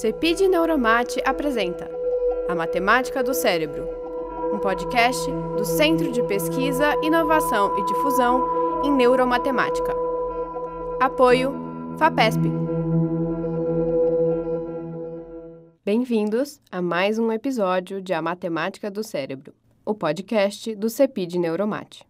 Cepid Neuromate apresenta A Matemática do Cérebro, um podcast do Centro de Pesquisa, Inovação e Difusão em Neuromatemática. Apoio FAPESP. Bem-vindos a mais um episódio de A Matemática do Cérebro, o podcast do Cepid Neuromate.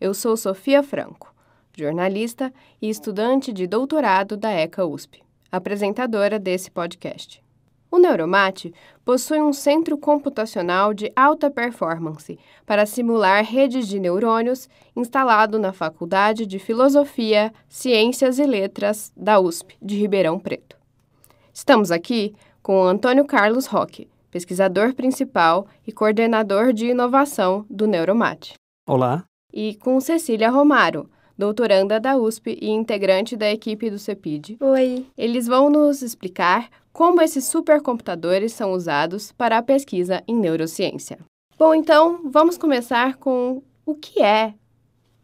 Eu sou Sofia Franco, jornalista e estudante de doutorado da ECA USP apresentadora desse podcast. O Neuromate possui um centro computacional de alta performance para simular redes de neurônios instalado na Faculdade de Filosofia, Ciências e Letras da USP de Ribeirão Preto. Estamos aqui com o Antônio Carlos Roque, pesquisador principal e coordenador de inovação do Neuromate. Olá. E com Cecília Romaro, doutoranda da USP e integrante da equipe do CEPID. Oi! Eles vão nos explicar como esses supercomputadores são usados para a pesquisa em neurociência. Bom, então, vamos começar com o que é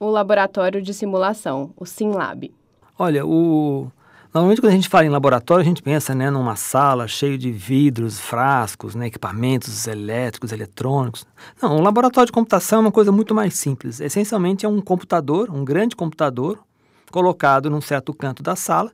o laboratório de simulação, o SimLab. Olha, o Normalmente, quando a gente fala em laboratório, a gente pensa né, numa sala cheia de vidros, frascos, né, equipamentos elétricos, eletrônicos. Não, um laboratório de computação é uma coisa muito mais simples. Essencialmente, é um computador, um grande computador, colocado num certo canto da sala.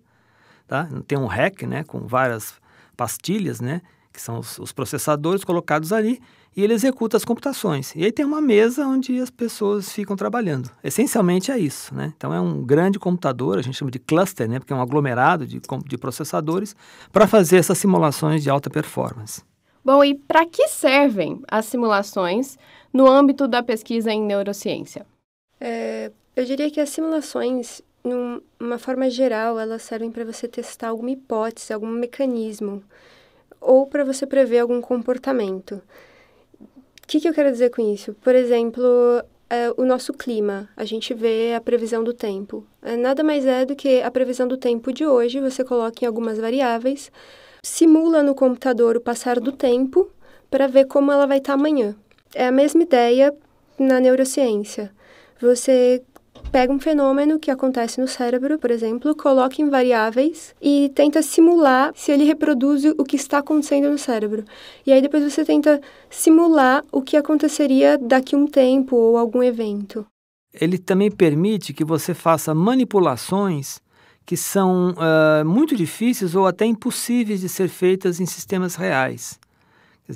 Tá? Tem um rack né, com várias pastilhas, né? que são os, os processadores colocados ali, e ele executa as computações. E aí tem uma mesa onde as pessoas ficam trabalhando. Essencialmente é isso, né? Então é um grande computador, a gente chama de cluster, né? Porque é um aglomerado de, de processadores para fazer essas simulações de alta performance. Bom, e para que servem as simulações no âmbito da pesquisa em neurociência? É, eu diria que as simulações, numa forma geral, elas servem para você testar alguma hipótese, algum mecanismo ou para você prever algum comportamento. O que, que eu quero dizer com isso? Por exemplo, é, o nosso clima. A gente vê a previsão do tempo. É, nada mais é do que a previsão do tempo de hoje. Você coloca em algumas variáveis, simula no computador o passar do tempo para ver como ela vai estar tá amanhã. É a mesma ideia na neurociência. Você pega um fenômeno que acontece no cérebro, por exemplo, coloca em variáveis e tenta simular se ele reproduz o que está acontecendo no cérebro. E aí depois você tenta simular o que aconteceria daqui um tempo ou algum evento. Ele também permite que você faça manipulações que são uh, muito difíceis ou até impossíveis de ser feitas em sistemas reais.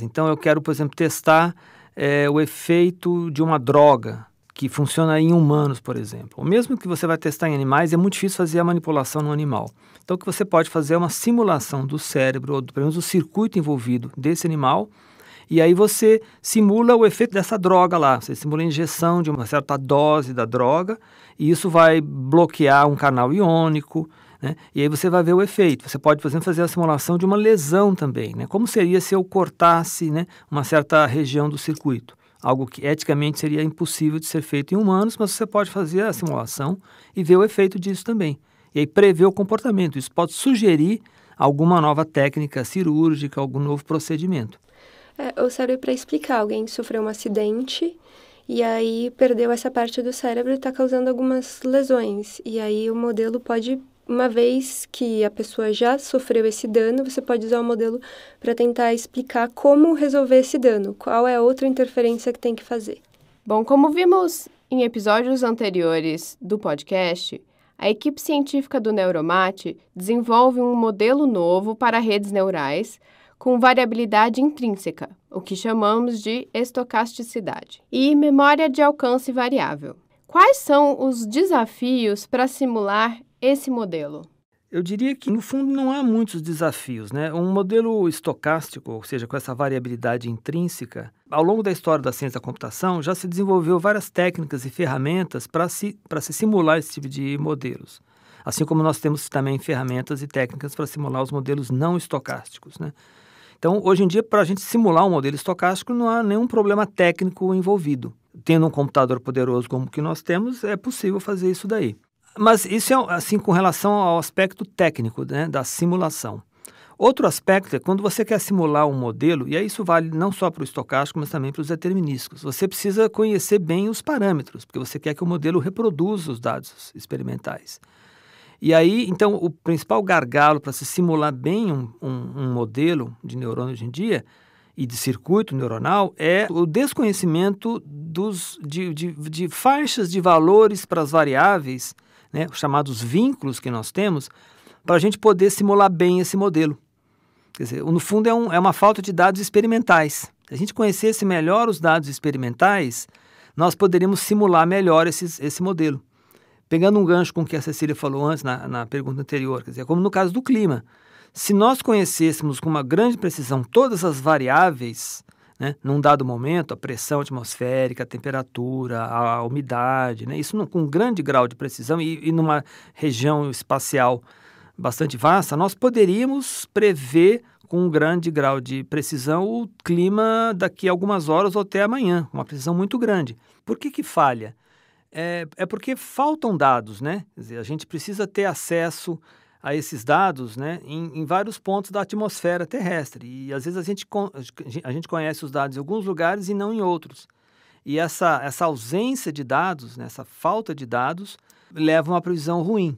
Então, eu quero, por exemplo, testar é, o efeito de uma droga que funciona em humanos, por exemplo. O mesmo que você vai testar em animais, é muito difícil fazer a manipulação no animal. Então, o que você pode fazer é uma simulação do cérebro, ou pelo menos do circuito envolvido desse animal, e aí você simula o efeito dessa droga lá. Você simula a injeção de uma certa dose da droga, e isso vai bloquear um canal iônico, né? E aí você vai ver o efeito. Você pode, por exemplo, fazer a simulação de uma lesão também, né? Como seria se eu cortasse né, uma certa região do circuito? algo que eticamente seria impossível de ser feito em humanos, mas você pode fazer a simulação e ver o efeito disso também. E aí prever o comportamento. Isso pode sugerir alguma nova técnica cirúrgica, algum novo procedimento. É, o cérebro é para explicar, alguém sofreu um acidente e aí perdeu essa parte do cérebro e está causando algumas lesões. E aí o modelo pode uma vez que a pessoa já sofreu esse dano, você pode usar o modelo para tentar explicar como resolver esse dano, qual é a outra interferência que tem que fazer. Bom, como vimos em episódios anteriores do podcast, a equipe científica do Neuromate desenvolve um modelo novo para redes neurais com variabilidade intrínseca, o que chamamos de estocasticidade, e memória de alcance variável. Quais são os desafios para simular esse modelo? Eu diria que, no fundo, não há muitos desafios. Né? Um modelo estocástico, ou seja, com essa variabilidade intrínseca, ao longo da história da ciência da computação, já se desenvolveu várias técnicas e ferramentas para se, se simular esse tipo de modelos. Assim como nós temos também ferramentas e técnicas para simular os modelos não estocásticos. Né? Então, hoje em dia, para a gente simular um modelo estocástico, não há nenhum problema técnico envolvido. Tendo um computador poderoso como o que nós temos, é possível fazer isso daí. Mas isso é assim com relação ao aspecto técnico né, da simulação. Outro aspecto é quando você quer simular um modelo, e isso vale não só para o estocástico, mas também para os determinísticos. Você precisa conhecer bem os parâmetros, porque você quer que o modelo reproduza os dados experimentais. E aí, então, o principal gargalo para se simular bem um, um, um modelo de neurônio hoje em dia e de circuito neuronal é o desconhecimento dos, de, de, de faixas de valores para as variáveis né, os chamados vínculos que nós temos, para a gente poder simular bem esse modelo. Quer dizer, no fundo, é, um, é uma falta de dados experimentais. Se a gente conhecesse melhor os dados experimentais, nós poderíamos simular melhor esses, esse modelo. Pegando um gancho com o que a Cecília falou antes na, na pergunta anterior, quer dizer, é como no caso do clima. Se nós conhecêssemos com uma grande precisão todas as variáveis né? Num dado momento, a pressão atmosférica, a temperatura, a, umidade, né? isso com um grande grau de precisão e, e numa região espacial bastante vasta, nós poderíamos prever com um grande grau de precisão o clima daqui a algumas horas ou até amanhã, uma precisão muito grande. Por que, que falha? É, é porque faltam dados, né? Dizer, a gente precisa ter acesso a esses dados né, em, em, vários pontos da atmosfera terrestre. E às vezes a gente, a gente conhece os dados em alguns lugares e não em outros. E essa, essa ausência de dados, né, essa falta de dados, leva a uma previsão ruim.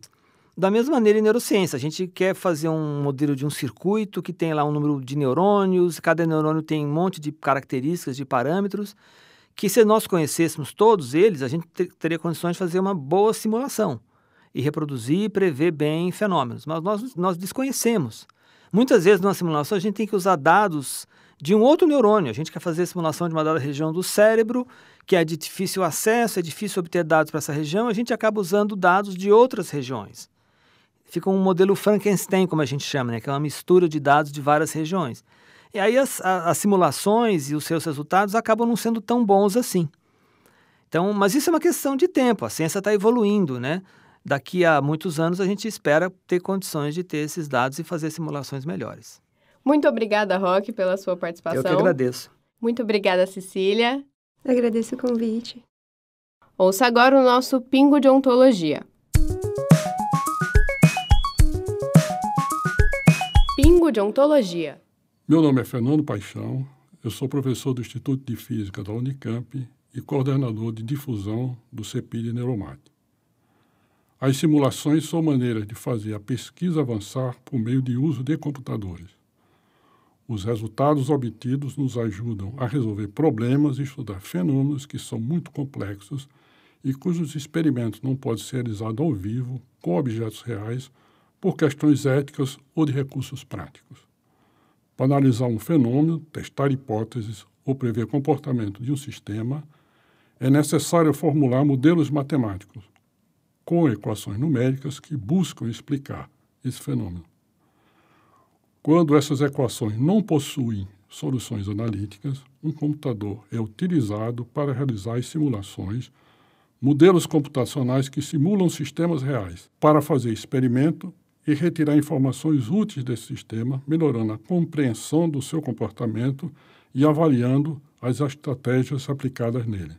Da mesma maneira, em neurociência, a gente quer fazer um modelo de um circuito que tem lá um número de neurônios, cada neurônio tem um monte de características, de parâmetros, que se nós conhecêssemos todos eles, a gente teria condições de fazer uma boa simulação e reproduzir e prever bem fenômenos, mas nós, nós desconhecemos. Muitas vezes, numa simulação, a gente tem que usar dados de um outro neurônio. A gente quer fazer a simulação de uma dada região do cérebro, que é de difícil acesso, é difícil obter dados para essa região, a gente acaba usando dados de outras regiões. Fica um modelo Frankenstein, como a gente chama, né? que é uma mistura de dados de várias regiões. E aí as, as simulações e os seus resultados acabam não sendo tão bons assim. Então, mas isso é uma questão de tempo, a ciência está evoluindo, né? daqui a muitos anos a gente espera ter condições de ter esses dados e fazer simulações melhores. Muito obrigada, Roque, pela sua participação. Eu que agradeço. Muito obrigada, Cecília. agradeço o convite. Ouça agora o nosso Pingo de Ontologia. Pingo de Ontologia. Meu nome é Fernando Paixão, eu sou professor do Instituto de Física da Unicamp e coordenador de difusão do CEPI de Neuromate. As simulações são maneira de fazer a pesquisa avançar por meio de uso de computadores. Os resultados obtidos nos ajudam a resolver problemas e estudar fenômenos que são muito complexos e cujos experimentos não podem ser realizados ao vivo com objetos reais por questões éticas ou de recursos práticos. Para analisar um fenômeno, testar hipóteses ou prever comportamento de um sistema, é necessário formular modelos matemáticos, com equações numéricas que buscam explicar esse fenômeno. Quando essas equações não possuem soluções analíticas, um computador é utilizado para realizar as simulações, modelos computacionais que simulam sistemas reais, para fazer experimento e retirar informações úteis desse sistema, melhorando a compreensão do seu comportamento e avaliando as estratégias aplicadas nele.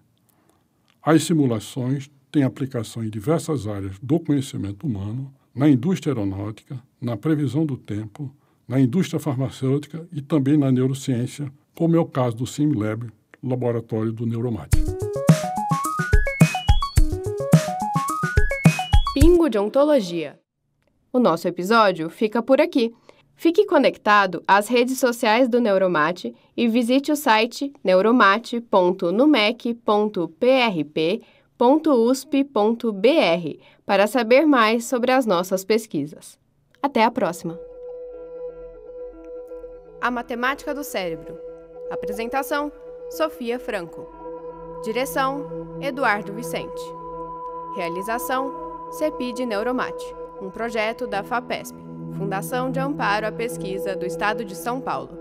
As simulações tem aplicação em diversas áreas do conhecimento humano, na indústria aeronáutica, na previsão do tempo, na indústria farmacêutica e também na neurociência, como é o caso do SimLab, laboratório do Neuromate. Pingo de Ontologia. O nosso episódio fica por aqui. Fique conectado às redes sociais do Neuromate e visite o site neuromate.numec.prp.com www.usp.br para saber mais sobre as nossas pesquisas. Até a próxima! A Matemática do Cérebro. Apresentação: Sofia Franco. Direção: Eduardo Vicente. Realização: CEPID Neuromate, um projeto da FAPESP, Fundação de Amparo à Pesquisa do Estado de São Paulo.